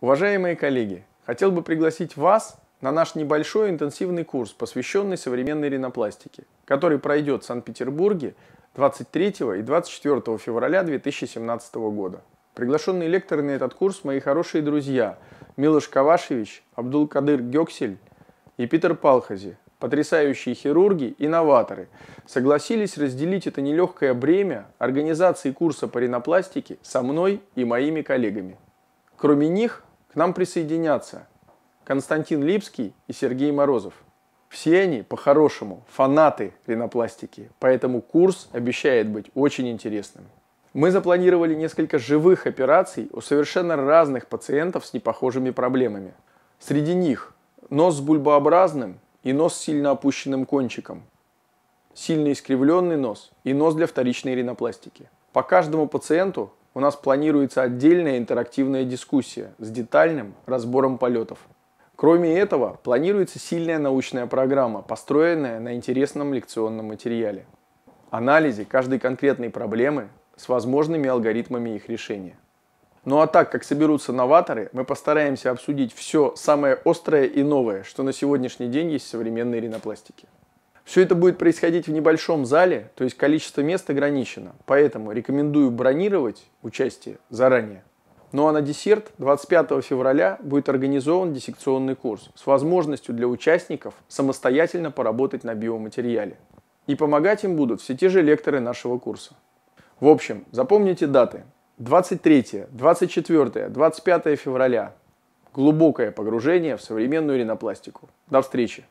Уважаемые коллеги, хотел бы пригласить вас на наш небольшой интенсивный курс, посвященный современной ринопластике, который пройдет в Санкт-Петербурге 23 и 24 февраля 2017 года. Приглашенные лекторы на этот курс мои хорошие друзья Милош Кавашевич, Абдулкадыр Гёксель и Питер Палхази, потрясающие хирурги и новаторы, согласились разделить это нелегкое бремя организации курса по ринопластике со мной и моими коллегами. Кроме них, к нам присоединятся Константин Липский и Сергей Морозов. Все они, по-хорошему, фанаты ринопластики, поэтому курс обещает быть очень интересным. Мы запланировали несколько живых операций у совершенно разных пациентов с непохожими проблемами. Среди них нос с бульбообразным и нос с сильно опущенным кончиком, сильно искривленный нос и нос для вторичной ринопластики. По каждому пациенту у нас планируется отдельная интерактивная дискуссия с детальным разбором полетов. Кроме этого, планируется сильная научная программа, построенная на интересном лекционном материале. Анализе каждой конкретной проблемы с возможными алгоритмами их решения. Ну а так как соберутся новаторы, мы постараемся обсудить все самое острое и новое, что на сегодняшний день есть в современной ринопластике. Все это будет происходить в небольшом зале, то есть количество мест ограничено. Поэтому рекомендую бронировать участие заранее. Ну а на десерт 25 февраля будет организован диссекционный курс с возможностью для участников самостоятельно поработать на биоматериале. И помогать им будут все те же лекторы нашего курса. В общем, запомните даты. 23, 24, 25 февраля. Глубокое погружение в современную ринопластику. До встречи!